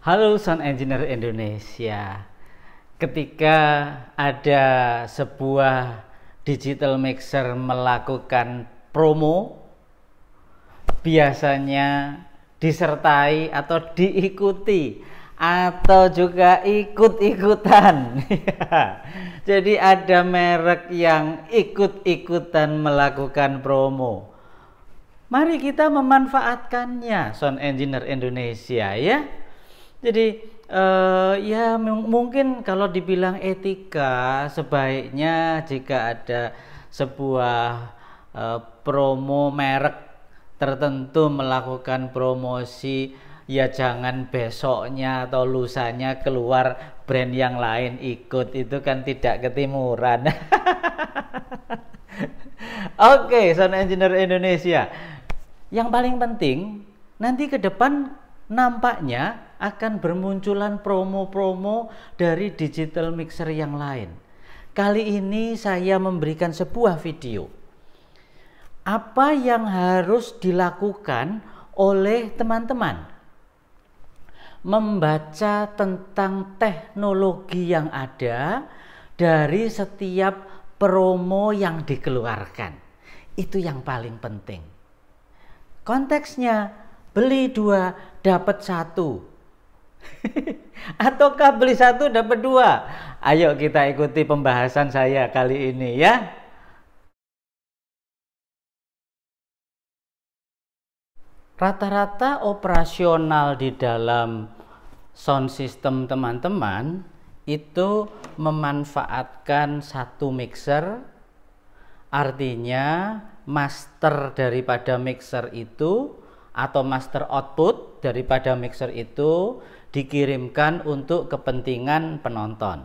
Halo Sound Engineer Indonesia. Ketika ada sebuah digital mixer melakukan promo biasanya disertai atau diikuti atau juga ikut-ikutan. Jadi ada merek yang ikut-ikutan melakukan promo. Mari kita memanfaatkannya Sound Engineer Indonesia ya. Jadi uh, ya mungkin kalau dibilang etika sebaiknya jika ada sebuah uh, promo merek tertentu melakukan promosi ya jangan besoknya atau lusanya keluar brand yang lain ikut itu kan tidak ketimuran. Oke, okay, sound engineer Indonesia. Yang paling penting nanti ke depan nampaknya akan bermunculan promo-promo dari digital mixer yang lain. Kali ini saya memberikan sebuah video. Apa yang harus dilakukan oleh teman-teman? Membaca tentang teknologi yang ada dari setiap promo yang dikeluarkan. Itu yang paling penting. Konteksnya beli dua dapat satu Ataukah beli satu dapat dua? Ayo kita ikuti pembahasan saya kali ini ya. Rata-rata operasional di dalam sound system teman-teman itu memanfaatkan satu mixer artinya master daripada mixer itu atau master output daripada mixer itu dikirimkan untuk kepentingan penonton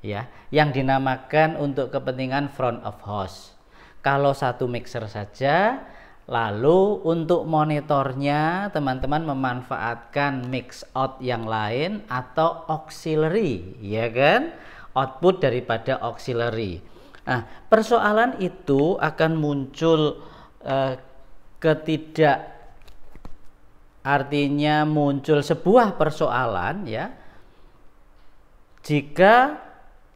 ya yang dinamakan untuk kepentingan front of house kalau satu mixer saja lalu untuk monitornya teman-teman memanfaatkan mix out yang lain atau auxiliary ya kan output daripada auxiliary nah persoalan itu akan muncul eh, ketidak Artinya muncul sebuah persoalan ya. Jika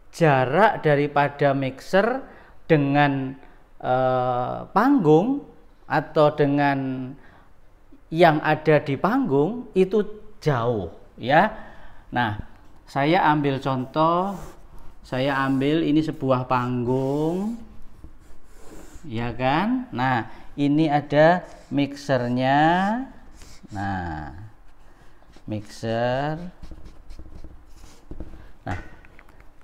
jarak daripada mixer dengan eh, panggung atau dengan yang ada di panggung itu jauh ya. Nah, saya ambil contoh saya ambil ini sebuah panggung ya kan nah ini ada mixernya nah mixer nah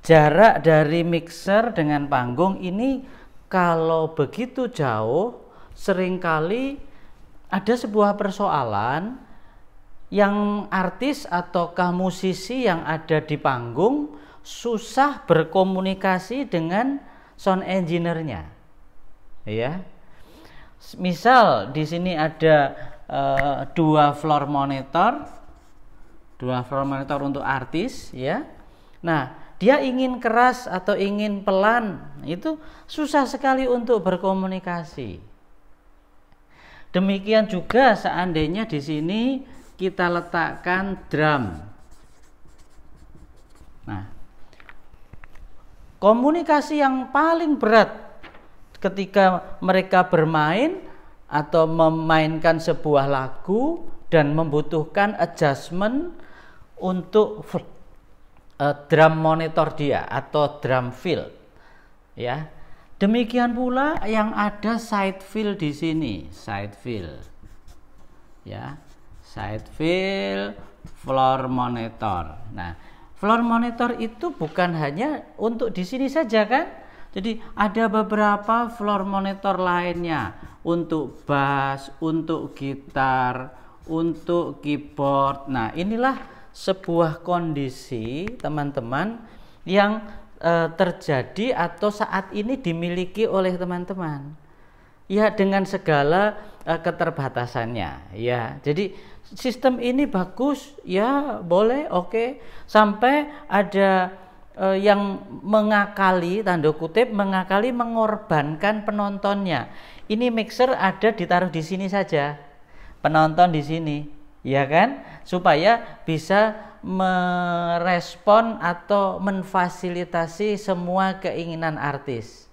jarak dari mixer dengan panggung ini kalau begitu jauh seringkali ada sebuah persoalan yang artis ataukah musisi yang ada di panggung susah berkomunikasi dengan sound engineer-nya. Ya. Misal di sini ada Eh, dua floor monitor, dua floor monitor untuk artis, ya. Nah, dia ingin keras atau ingin pelan, itu susah sekali untuk berkomunikasi. Demikian juga seandainya di sini kita letakkan drum. Nah, komunikasi yang paling berat ketika mereka bermain atau memainkan sebuah lagu dan membutuhkan adjustment untuk eh, drum monitor dia atau drum fill ya demikian pula yang ada side fill di sini side fill ya side fill floor monitor nah floor monitor itu bukan hanya untuk di sini saja kan jadi ada beberapa floor monitor lainnya untuk bass, untuk gitar, untuk keyboard. Nah, inilah sebuah kondisi teman-teman yang e, terjadi atau saat ini dimiliki oleh teman-teman. Ya, dengan segala e, keterbatasannya, ya. Jadi sistem ini bagus, ya, boleh, oke. Okay. Sampai ada eh, yang mengakali tanda kutip mengakali mengorbankan penontonnya. Ini mixer ada ditaruh di sini saja. Penonton di sini, ya kan? Supaya bisa merespon atau memfasilitasi semua keinginan artis.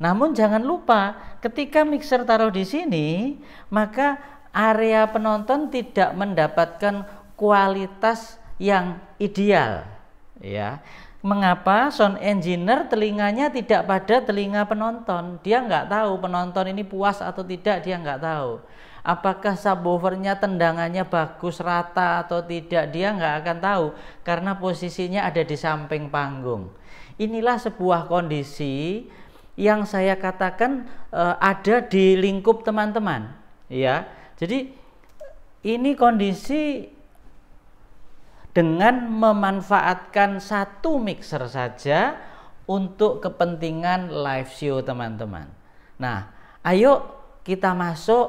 Namun jangan lupa ketika mixer taruh di sini, maka area penonton tidak mendapatkan kualitas yang ideal ya mengapa sound engineer telinganya tidak pada telinga penonton dia nggak tahu penonton ini puas atau tidak dia nggak tahu apakah subwoofernya tendangannya bagus rata atau tidak dia nggak akan tahu karena posisinya ada di samping panggung inilah sebuah kondisi yang saya katakan e, ada di lingkup teman-teman ya jadi ini kondisi dengan memanfaatkan satu mixer saja untuk kepentingan live show teman-teman. Nah, ayo kita masuk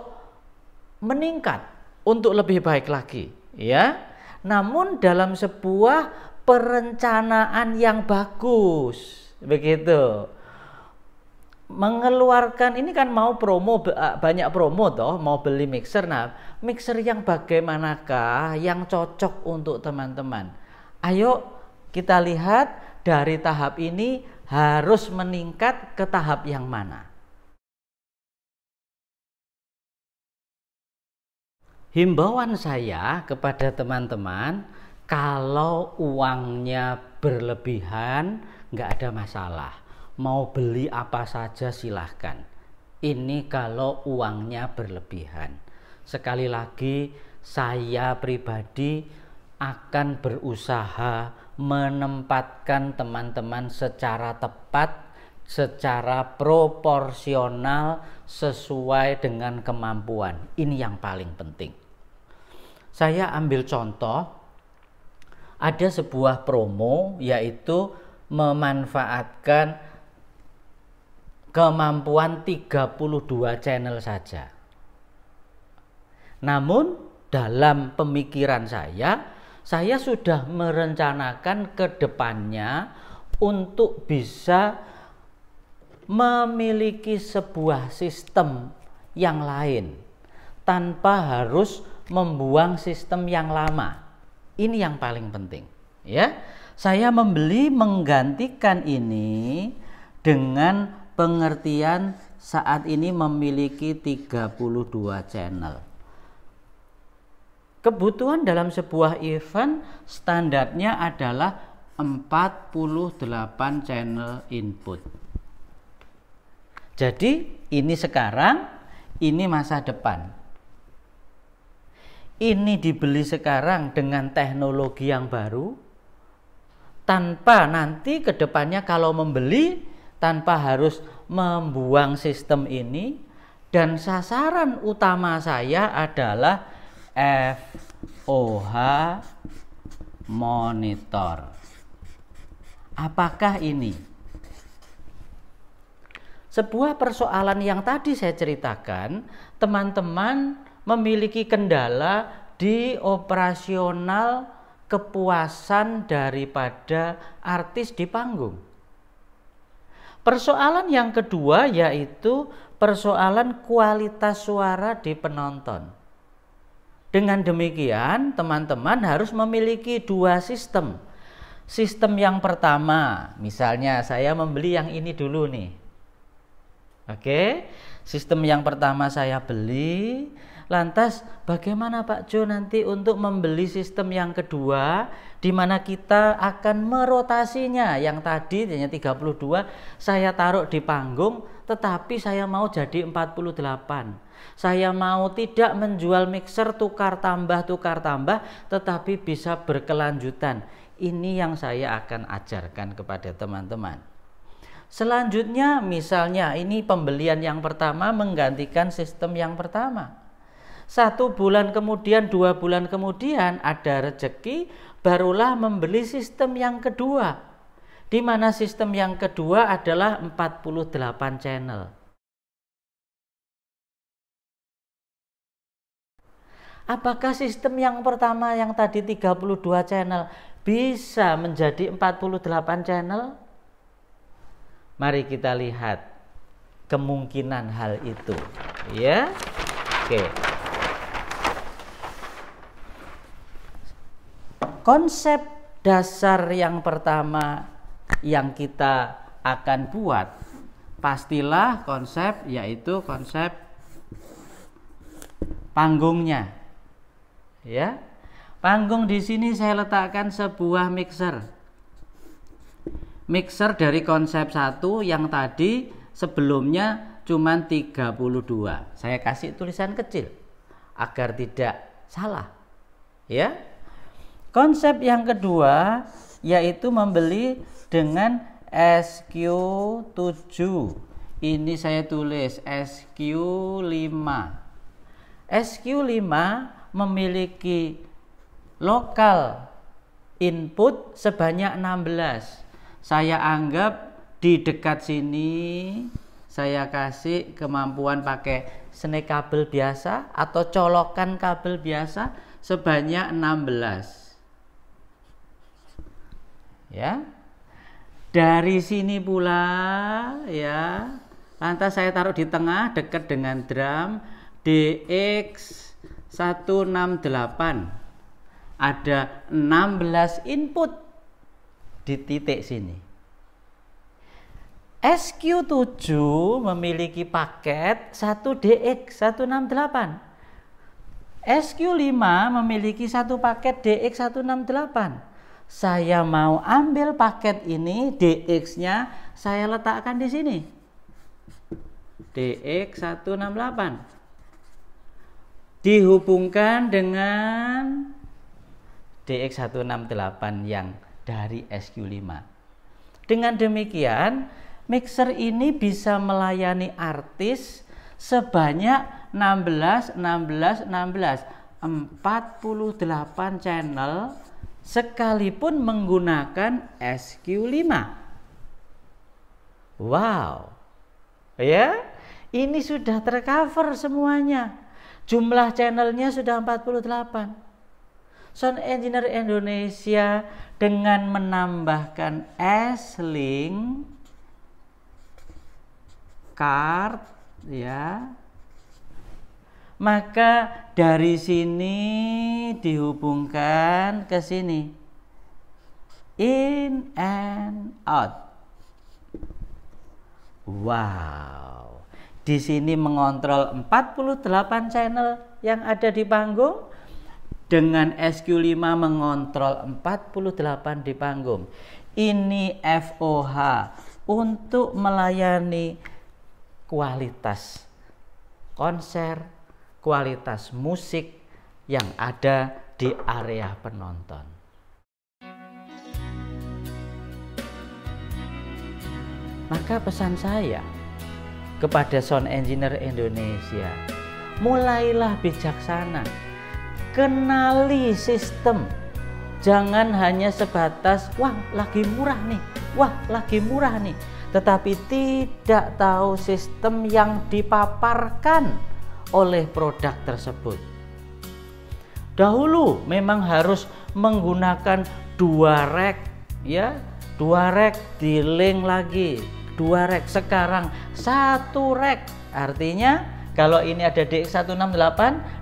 meningkat untuk lebih baik lagi, ya. Namun dalam sebuah perencanaan yang bagus, begitu mengeluarkan ini kan mau promo ah, banyak promo toh mau beli mixer nah mixer yang bagaimanakah yang cocok untuk teman-teman ayo kita lihat dari tahap ini harus meningkat ke tahap yang mana himbauan saya kepada teman-teman kalau uangnya berlebihan nggak ada masalah mau beli apa saja silahkan. Ini kalau uangnya berlebihan. Sekali lagi, saya pribadi akan berusaha menempatkan teman-teman secara tepat, secara proporsional, sesuai dengan kemampuan. Ini yang paling penting. Saya ambil contoh, ada sebuah promo yaitu memanfaatkan kemampuan 32 channel saja. Namun dalam pemikiran saya, saya sudah merencanakan ke depannya untuk bisa memiliki sebuah sistem yang lain tanpa harus membuang sistem yang lama. Ini yang paling penting, ya. Saya membeli menggantikan ini dengan pengertian saat ini memiliki 32 channel. Kebutuhan dalam sebuah event standarnya adalah 48 channel input. Jadi ini sekarang, ini masa depan. Ini dibeli sekarang dengan teknologi yang baru, tanpa nanti kedepannya kalau membeli tanpa harus membuang sistem ini dan sasaran utama saya adalah FOH monitor. Apakah ini? Sebuah persoalan yang tadi saya ceritakan, teman-teman memiliki kendala di operasional kepuasan daripada artis di panggung Persoalan yang kedua yaitu persoalan kualitas suara di penonton. Dengan demikian, teman-teman harus memiliki dua sistem. Sistem yang pertama, misalnya saya membeli yang ini dulu nih. Oke, sistem yang pertama saya beli, Lantas bagaimana Pak Jo nanti untuk membeli sistem yang kedua di mana kita akan merotasinya yang tadi hanya 32 saya taruh di panggung tetapi saya mau jadi 48. Saya mau tidak menjual mixer tukar tambah tukar tambah tetapi bisa berkelanjutan. Ini yang saya akan ajarkan kepada teman-teman. Selanjutnya misalnya ini pembelian yang pertama menggantikan sistem yang pertama satu bulan kemudian, dua bulan kemudian ada rejeki, barulah membeli sistem yang kedua. Di mana sistem yang kedua adalah 48 channel. Apakah sistem yang pertama yang tadi 32 channel bisa menjadi 48 channel? Mari kita lihat kemungkinan hal itu, ya. Oke. konsep dasar yang pertama yang kita akan buat pastilah konsep yaitu konsep panggungnya ya panggung di sini saya letakkan sebuah mixer mixer dari konsep satu yang tadi sebelumnya cuma 32 saya kasih tulisan kecil agar tidak salah ya Konsep yang kedua yaitu membeli dengan SQ7. Ini saya tulis SQ5. SQ5 memiliki lokal input sebanyak 16. Saya anggap di dekat sini saya kasih kemampuan pakai snake kabel biasa atau colokan kabel biasa sebanyak 16 ya dari sini pula ya lantas saya taruh di tengah dekat dengan drum DX 168 ada 16 input di titik sini SQ7 memiliki paket 1DX 168 SQ5 memiliki satu paket DX168 saya mau ambil paket ini DX-nya saya letakkan di sini. DX168 dihubungkan dengan DX168 yang dari SQ5. Dengan demikian, mixer ini bisa melayani artis sebanyak 16 16 16 48 channel sekalipun menggunakan SQ5. Wow. Ya, ini sudah tercover semuanya. Jumlah channelnya sudah 48. Sound Engineer Indonesia dengan menambahkan S-Link card ya maka dari sini dihubungkan ke sini. In and out. Wow. Di sini mengontrol 48 channel yang ada di panggung dengan SQ5 mengontrol 48 di panggung. Ini FOH untuk melayani kualitas konser kualitas musik yang ada di area penonton. Maka pesan saya kepada sound engineer Indonesia, mulailah bijaksana. Kenali sistem. Jangan hanya sebatas wah lagi murah nih, wah lagi murah nih, tetapi tidak tahu sistem yang dipaparkan oleh produk tersebut. Dahulu memang harus menggunakan dua rek ya, dua rek link lagi, dua rek sekarang satu rek. Artinya kalau ini ada DX168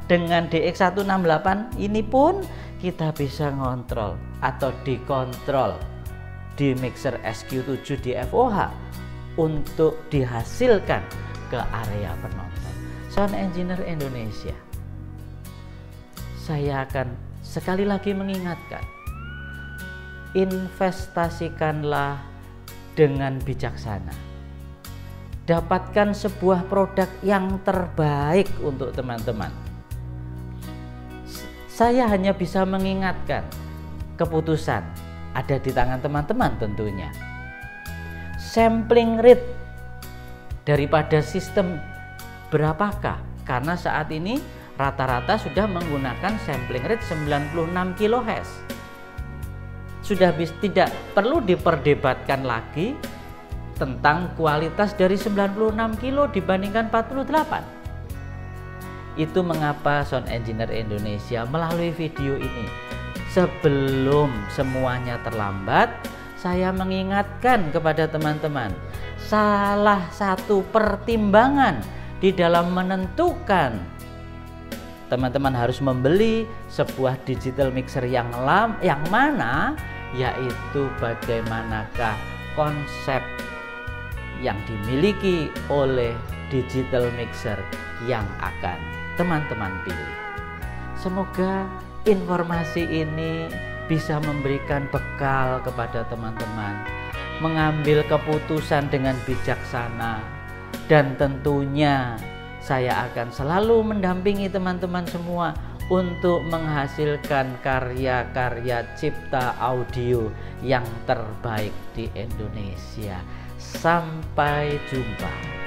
dengan DX168 ini pun kita bisa ngontrol atau dikontrol di mixer SQ7 di FOH untuk dihasilkan ke area penonton. Sound Engineer Indonesia. Saya akan sekali lagi mengingatkan, investasikanlah dengan bijaksana. Dapatkan sebuah produk yang terbaik untuk teman-teman. Saya hanya bisa mengingatkan, keputusan ada di tangan teman-teman tentunya. Sampling rate daripada sistem Berapakah? Karena saat ini rata-rata sudah menggunakan sampling rate 96 kHz. Sudah bis, tidak perlu diperdebatkan lagi tentang kualitas dari 96 kilo dibandingkan 48. Itu mengapa sound engineer Indonesia melalui video ini sebelum semuanya terlambat saya mengingatkan kepada teman-teman salah satu pertimbangan di dalam menentukan teman-teman harus membeli sebuah digital mixer yang lam, yang mana yaitu bagaimanakah konsep yang dimiliki oleh digital mixer yang akan teman-teman pilih. Semoga informasi ini bisa memberikan bekal kepada teman-teman mengambil keputusan dengan bijaksana dan tentunya saya akan selalu mendampingi teman-teman semua untuk menghasilkan karya-karya cipta audio yang terbaik di Indonesia. Sampai jumpa.